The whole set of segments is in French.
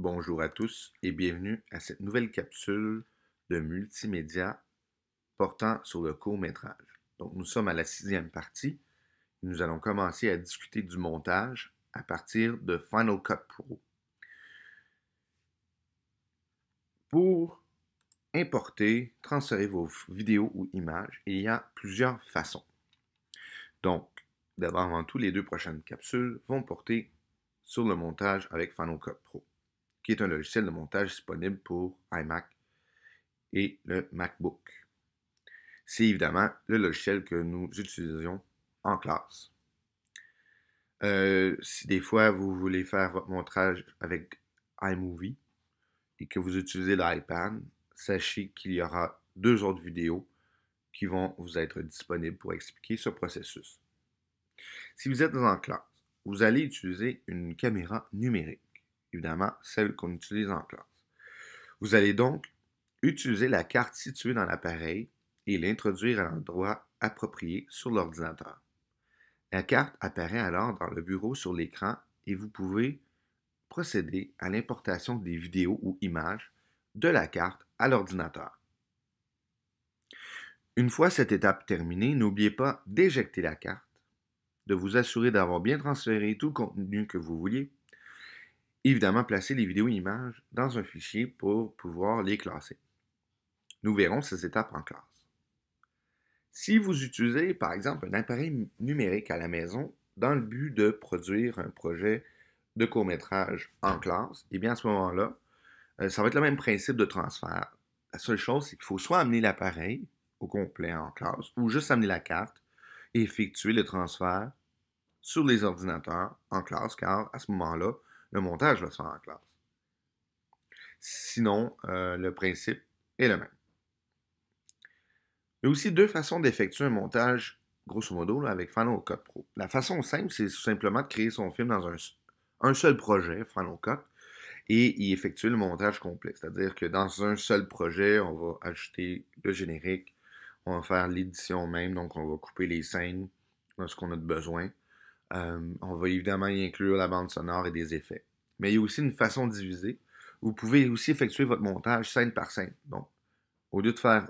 Bonjour à tous et bienvenue à cette nouvelle capsule de multimédia portant sur le court métrage. Donc nous sommes à la sixième partie. Nous allons commencer à discuter du montage à partir de Final Cut Pro. Pour importer, transférer vos vidéos ou images, il y a plusieurs façons. Donc, d'abord, avant tout, les deux prochaines capsules vont porter sur le montage avec Final Cut Pro qui est un logiciel de montage disponible pour iMac et le MacBook. C'est évidemment le logiciel que nous utilisons en classe. Euh, si des fois vous voulez faire votre montage avec iMovie et que vous utilisez l'iPad, sachez qu'il y aura deux autres vidéos qui vont vous être disponibles pour expliquer ce processus. Si vous êtes en classe, vous allez utiliser une caméra numérique évidemment celle qu'on utilise en classe. Vous allez donc utiliser la carte située dans l'appareil et l'introduire à l'endroit approprié sur l'ordinateur. La carte apparaît alors dans le bureau sur l'écran et vous pouvez procéder à l'importation des vidéos ou images de la carte à l'ordinateur. Une fois cette étape terminée, n'oubliez pas d'éjecter la carte, de vous assurer d'avoir bien transféré tout le contenu que vous vouliez évidemment placer les vidéos et images dans un fichier pour pouvoir les classer. Nous verrons ces étapes en classe. Si vous utilisez par exemple un appareil numérique à la maison dans le but de produire un projet de court-métrage en classe, eh bien à ce moment-là, euh, ça va être le même principe de transfert. La seule chose, c'est qu'il faut soit amener l'appareil au complet en classe ou juste amener la carte et effectuer le transfert sur les ordinateurs en classe, car à ce moment-là, le montage va se faire en classe. Sinon, euh, le principe est le même. Il y a aussi deux façons d'effectuer un montage, grosso modo, avec Final Cut Pro. La façon simple, c'est simplement de créer son film dans un, seul projet, Final Cut, et y effectuer le montage complet. C'est-à-dire que dans un seul projet, on va ajouter le générique, on va faire l'édition même, donc on va couper les scènes, ce qu'on a besoin. Euh, on va évidemment y inclure la bande sonore et des effets. Mais il y a aussi une façon divisée, Vous pouvez aussi effectuer votre montage scène par scène. Donc, au lieu de faire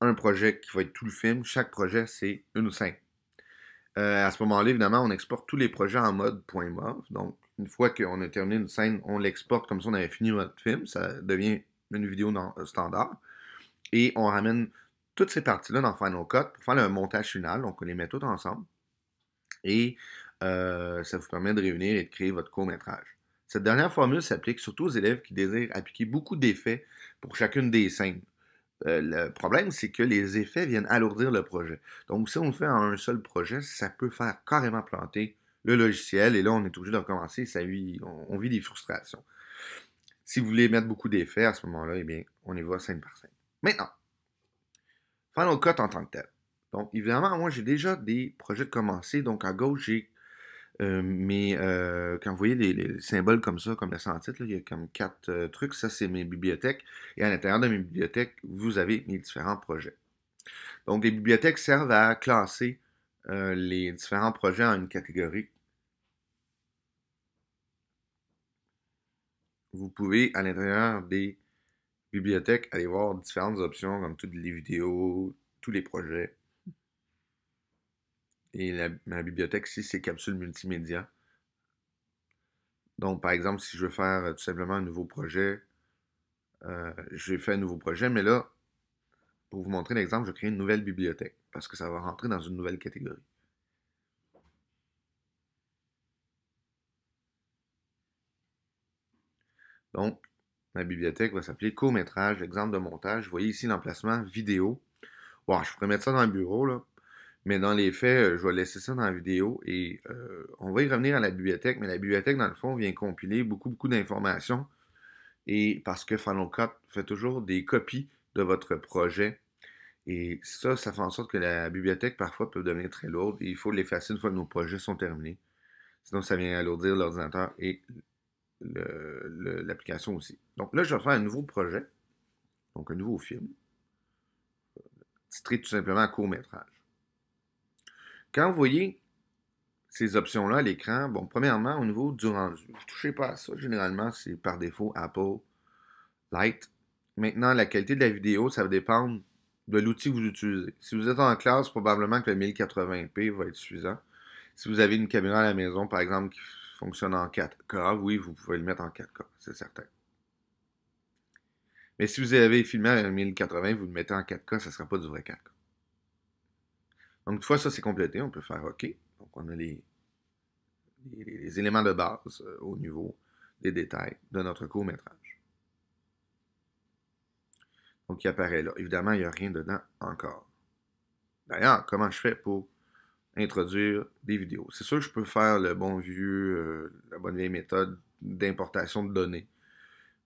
un projet qui va être tout le film, chaque projet, c'est une scène. Euh, à ce moment-là, évidemment, on exporte tous les projets en mode point Donc, une fois qu'on a terminé une scène, on l'exporte comme si on avait fini notre film. Ça devient une vidéo euh, standard. Et on ramène toutes ces parties-là dans Final Cut pour faire le montage final. Donc, on les met toutes ensemble et euh, ça vous permet de réunir et de créer votre court-métrage. Cette dernière formule s'applique surtout aux élèves qui désirent appliquer beaucoup d'effets pour chacune des scènes. Euh, le problème, c'est que les effets viennent alourdir le projet. Donc, si on le fait en un seul projet, ça peut faire carrément planter le logiciel et là, on est obligé de recommencer. Ça on, vit des frustrations. Si vous voulez mettre beaucoup d'effets à ce moment-là, eh bien, on y va scène par scène. Maintenant, le Cut en tant que tel. Donc, évidemment, moi, j'ai déjà des projets de Donc, à gauche, j'ai euh, mes. Euh, quand vous voyez les, symboles comme ça, comme la sans-titre, il y a comme quatre euh, trucs. Ça, c'est mes bibliothèques. Et à l'intérieur de mes bibliothèques, vous avez mes différents projets. Donc, les bibliothèques servent à classer les différents projets en une catégorie. Vous pouvez, à l'intérieur des bibliothèques, aller voir différentes options comme toutes les vidéos, tous les projets, et ma bibliothèque ici, c'est capsule multimédia. Donc, par exemple, si je veux faire euh, tout simplement un nouveau projet, euh, j'ai fait un nouveau projet, mais là, pour vous montrer l'exemple, je crée une nouvelle bibliothèque parce que ça va rentrer dans une nouvelle catégorie. Donc, ma bibliothèque va s'appeler court-métrage, exemple de montage. Vous voyez ici l'emplacement vidéo. Wow, je pourrais mettre ça dans le bureau, là, mais dans les faits, euh, je vais laisser ça dans la vidéo et euh, on va y revenir à la bibliothèque. Mais la bibliothèque, dans le fond, vient compiler beaucoup, beaucoup d'informations. Et parce que Final Cut fait toujours des copies de votre projet. Et ça, ça fait en sorte que la bibliothèque, parfois, peut devenir très lourde et il faut l'effacer une fois que nos projets sont terminés. Sinon, ça vient alourdir l'ordinateur et l'application aussi. Donc là, je vais faire un nouveau projet, donc un nouveau film, titré tout simplement court-métrage. Quand vous voyez ces options-là à l'écran, bon, premièrement, au niveau du rendu, vous ne touchez pas à ça. Généralement, c'est par défaut Apple Light. Maintenant, la qualité de la vidéo, ça va dépendre de l'outil que vous utilisez. Si vous êtes en classe, probablement que le 1080p va être suffisant. Si vous avez une caméra à la maison, par exemple, qui fonctionne en 4K, oui, vous pouvez le mettre en 4K, c'est certain. Mais si vous avez filmé en 1080, vous le mettez en 4K, ça ne sera pas du vrai 4K. Donc, une fois ça c'est complété, on peut faire OK. Donc, on a les, éléments de base euh, au niveau des détails de notre court-métrage. Donc, il apparaît là. Évidemment, il n'y a rien dedans encore. D'ailleurs, comment je fais pour introduire des vidéos? C'est sûr que je peux faire le bon vieux, euh, la bonne vieille méthode d'importation de données.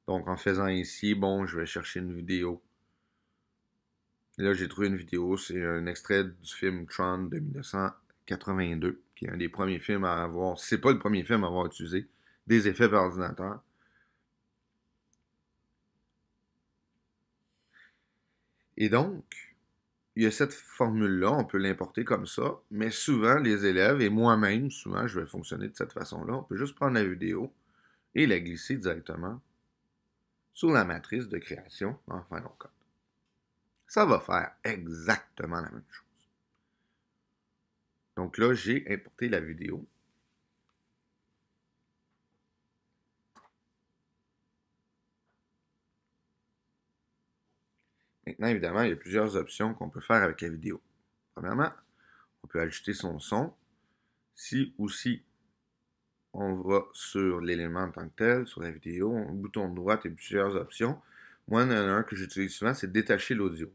Donc, en faisant ici, bon, je vais chercher une vidéo Là, j'ai trouvé une vidéo, c'est un extrait du film Tron de 1982, qui est un des premiers films à avoir, c'est pas le premier film à avoir utilisé, des effets par ordinateur. Et donc, il y a cette formule-là, on peut l'importer comme ça, mais souvent, les élèves et moi-même, souvent, je vais fonctionner de cette façon-là. On peut juste prendre la vidéo et la glisser directement sur la matrice de création Enfin, encore ça va faire exactement la même chose. Donc là, j'ai importé la vidéo. Maintenant, évidemment, il y a plusieurs options qu'on peut faire avec la vidéo. Premièrement, on peut ajouter son son. Si ou si on va sur l'élément en tant que tel, sur la vidéo, le bouton de droite et plusieurs options. Moi, il y en a un que j'utilise souvent, c'est détacher l'audio.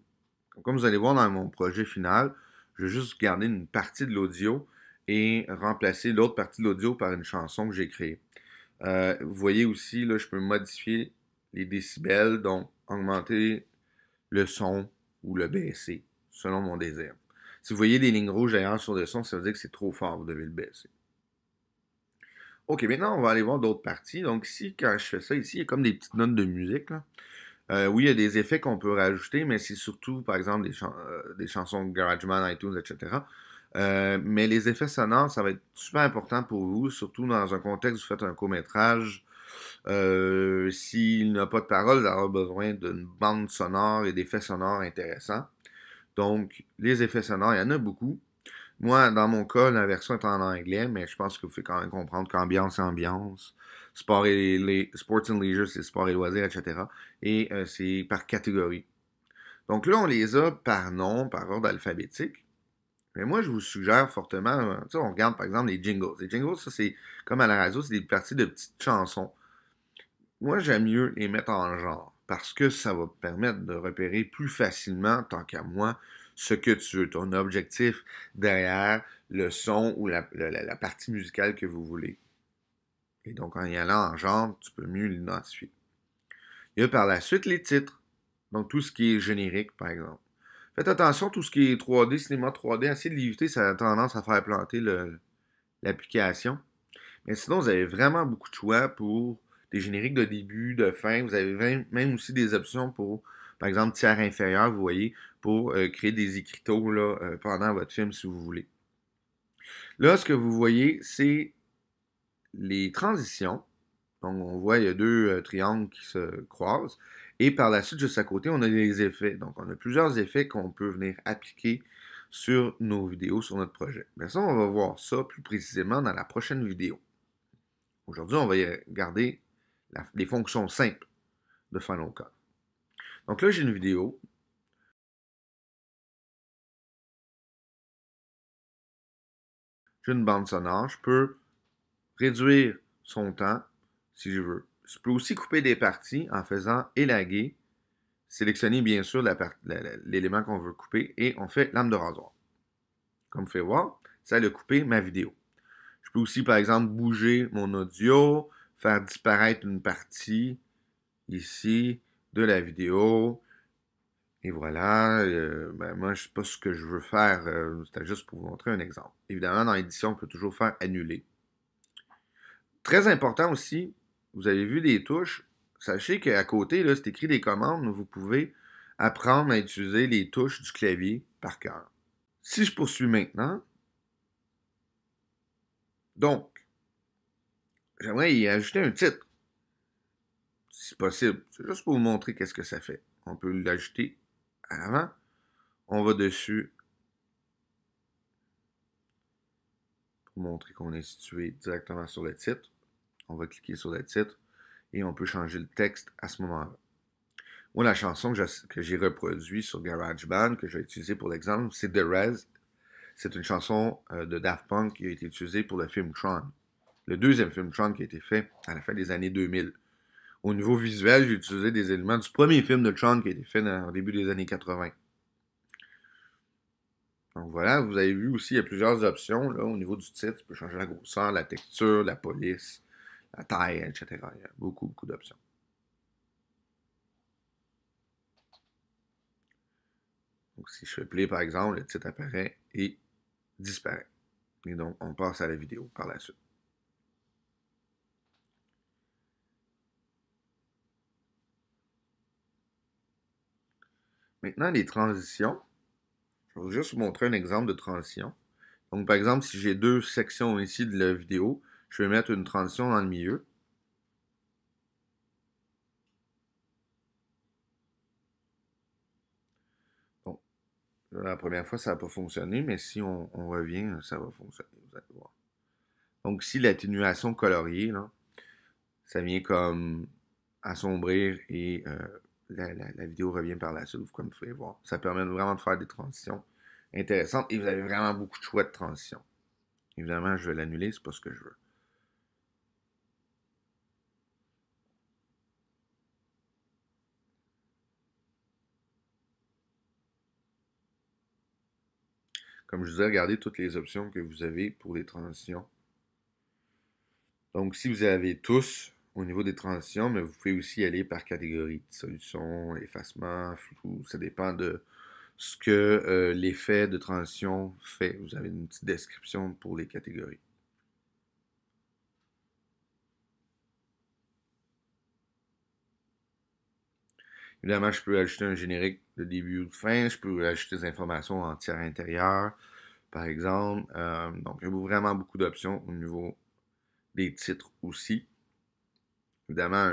Comme vous allez voir dans mon projet final, je vais juste garder une partie de l'audio et remplacer l'autre partie de l'audio par une chanson que j'ai créée. Euh, vous voyez aussi, là, je peux modifier les décibels, donc augmenter le son ou le baisser, selon mon désir. Si vous voyez des lignes rouges ailleurs sur le son, ça veut dire que c'est trop fort, vous devez le baisser. OK, maintenant, on va aller voir d'autres parties. Donc ici, quand je fais ça, ici, il y a comme des petites notes de musique. Là. Euh, oui, il y a des effets qu'on peut rajouter, mais c'est surtout, par exemple, des, euh, chansons garage chansons GarageBand, iTunes, etc. Euh, mais les effets sonores, ça va être super important pour vous, surtout dans un contexte où vous faites un court-métrage. S'il n'a pas de paroles, il aura besoin d'une bande sonore et d'effets sonores intéressants. Donc, les effets sonores, il y en a beaucoup. Moi, dans mon cas, la version est en anglais, mais je pense que vous pouvez quand même comprendre qu'ambiance, ambiance sport et les sports and leisure, c'est sport et loisirs, etc. Et euh, c'est par catégorie. Donc là, on les a par nom, par ordre alphabétique. Mais moi, je vous suggère fortement, euh, tu sais, on regarde par exemple les jingles. Les jingles, ça c'est comme à la radio, c'est des parties de petites chansons. Moi, j'aime mieux les mettre en genre parce que ça va permettre de repérer plus facilement, tant qu'à moi, ce que tu veux, ton objectif derrière le son ou la partie musicale que vous voulez. Et donc, en y allant en genre, tu peux mieux l'identifier. Il y a par la suite les titres. Donc, tout ce qui est générique, par exemple. Faites attention, tout ce qui est 3D, cinéma 3D, assez de l'éviter, ça a tendance à faire planter l'application. Mais sinon, vous avez vraiment beaucoup de choix pour des génériques de début, de fin. Vous avez même aussi des options pour, par exemple, tiers inférieur, vous voyez, pour euh, créer des écriteaux là, euh, pendant votre film si vous voulez. Là, ce que vous voyez, c'est les transitions. Donc, on voit, il y a deux euh, triangles qui se croisent. Et par la suite, juste à côté, on a les effets. Donc, on a plusieurs effets qu'on peut venir appliquer sur nos vidéos, sur notre projet. Mais ça, on va voir ça plus précisément dans la prochaine vidéo. Aujourd'hui, on va garder les fonctions simples de Final Cut. Donc là, j'ai une vidéo. J'ai une bande sonore. Je peux réduire son temps, si je veux. Je peux aussi couper des parties en faisant élaguer, sélectionner bien sûr l'élément qu'on veut couper et on fait lame de rasoir. Comme vous pouvez voir, ça a coupé ma vidéo. Je peux aussi, par exemple, bouger mon audio, faire disparaître une partie ici de la vidéo. Et voilà, euh, ben moi, je ne sais pas ce que je veux faire. Euh, C'était juste pour vous montrer un exemple. Évidemment, dans l'édition, on peut toujours faire annuler. Très important aussi, vous avez vu des touches. Sachez qu'à côté, là, c'est écrit des commandes, vous pouvez apprendre à utiliser les touches du clavier par cœur. Si je poursuis maintenant, donc, j'aimerais y ajouter un titre, si possible. C'est juste pour vous montrer qu'est-ce que ça fait. On peut l'ajouter à l'avant. On va dessus montrer qu'on est situé directement sur le titre. On va cliquer sur le titre et on peut changer le texte à ce moment-là. Moi, la chanson que j'ai reproduite sur GarageBand, que j'ai utilisée pour l'exemple, c'est The Rest. C'est une chanson euh, de Daft Punk qui a été utilisée pour le film Tron. Le deuxième film Tron qui a été fait à la fin des années 2000. Au niveau visuel, j'ai utilisé des éléments du premier film de Tron qui a été fait au début des années 80. Donc voilà, vous avez vu aussi, il y a plusieurs options là, au niveau du titre. Tu peux changer la grosseur, la texture, la police, la taille, etc. Il y a beaucoup, beaucoup d'options. Donc si je fais play par exemple, le titre apparaît et disparaît. Et donc on passe à la vidéo par la suite. Maintenant, les transitions. Je vais juste vous montrer un exemple de transition. Donc, par exemple, si j'ai deux sections ici de la vidéo, je vais mettre une transition dans le milieu. Bon, la première fois, ça n'a pas fonctionné, mais si on, revient, ça va fonctionner, vous allez voir. Donc si l'atténuation coloriée, ça vient comme assombrir et euh, la, vidéo revient par la suite, comme vous pouvez voir. Ça permet vraiment de faire des transitions intéressantes et vous avez vraiment beaucoup de choix de transitions. Évidemment, je vais l'annuler, c'est pas ce que je veux. Comme je vous ai regardez toutes les options que vous avez pour les transitions. Donc, si vous avez tous, au niveau des transitions, mais vous pouvez aussi aller par catégorie de solution, effacement, flou. Ça dépend de ce que euh, l'effet de transition fait. Vous avez une petite description pour les catégories. Évidemment, je peux ajouter un générique de début ou de fin. Je peux ajouter des informations en tiers intérieur, par exemple. Euh, donc, il y a vraiment beaucoup d'options au niveau des titres aussi. Évidemment,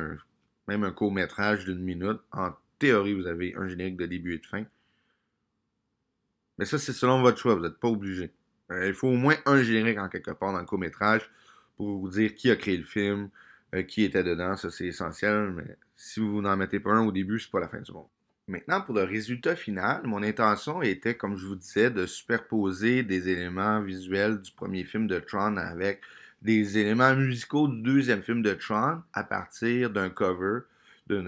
même un court-métrage d'une minute, en théorie, vous avez un générique de début et de fin. Mais ça, c'est selon votre choix, vous n'êtes pas obligé. Euh, il faut au moins un générique en quelque part dans le court-métrage pour vous dire qui a créé le film, euh, qui était dedans, ça c'est essentiel, mais si vous n'en mettez pas un au début, c'est pas la fin du monde. Maintenant, pour le résultat final, mon intention était, comme je vous disais, de superposer des éléments visuels du premier film de Tron avec des éléments musicaux du deuxième film de Tron à partir d'un cover, dans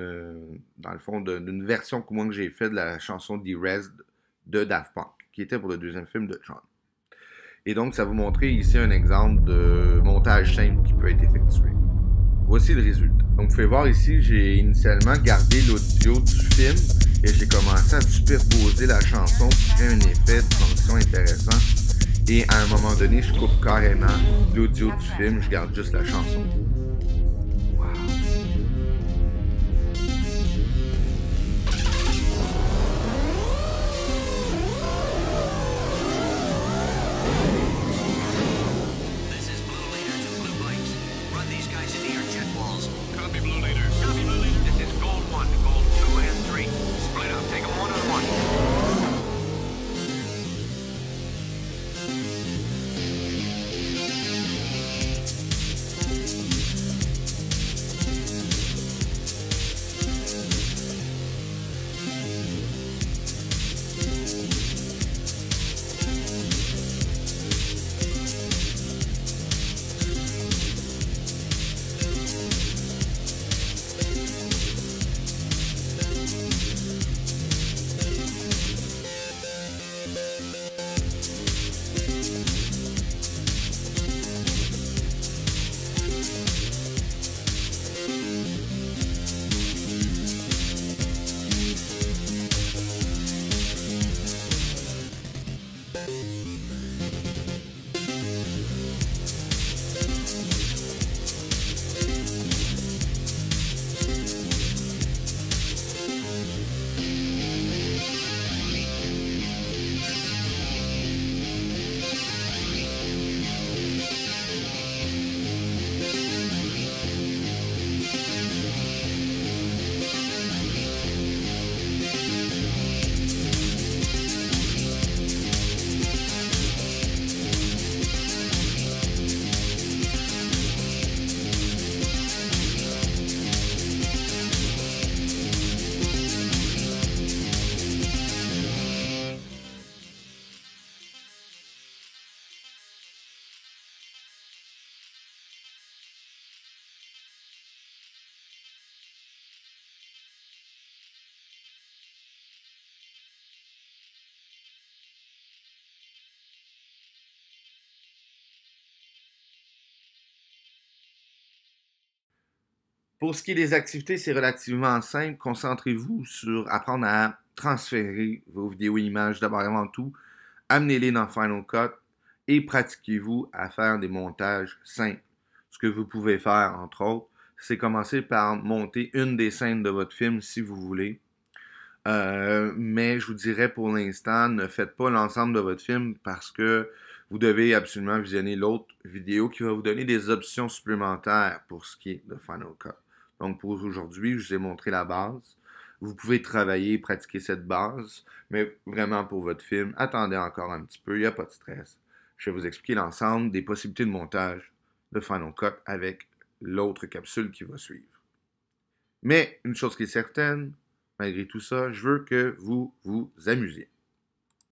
le fond, d'une version que que j'ai fait de la chanson Rest de Daft Punk, qui était pour le deuxième film de Tron. Et donc, ça vous montrer ici un exemple de montage simple qui peut être effectué. Voici le résultat. Donc, vous pouvez voir ici, j'ai initialement gardé l'audio du film et j'ai commencé à superposer la chanson qui créer un effet de transition intéressant et à un moment donné, je coupe carrément l'audio du film, je garde juste la chanson. Pour ce qui est des activités, c'est relativement simple. Concentrez-vous sur apprendre à transférer vos vidéos et images d'abord avant tout. Amenez-les dans Final Cut et pratiquez-vous à faire des montages simples. Ce que vous pouvez faire, entre autres, c'est commencer par monter une des scènes de votre film si vous voulez. Euh, mais je vous dirais pour l'instant, ne faites pas l'ensemble de votre film parce que vous devez absolument visionner l'autre vidéo qui va vous donner des options supplémentaires pour ce qui est de Final Cut. Donc pour aujourd'hui, je vous ai montré la base. Vous pouvez travailler pratiquer cette base, mais vraiment pour votre film, attendez encore un petit peu, il n'y a pas de stress. Je vais vous expliquer l'ensemble des possibilités de montage de Final Cut avec l'autre capsule qui va suivre. Mais une chose qui est certaine, malgré tout ça, je veux que vous vous amusiez.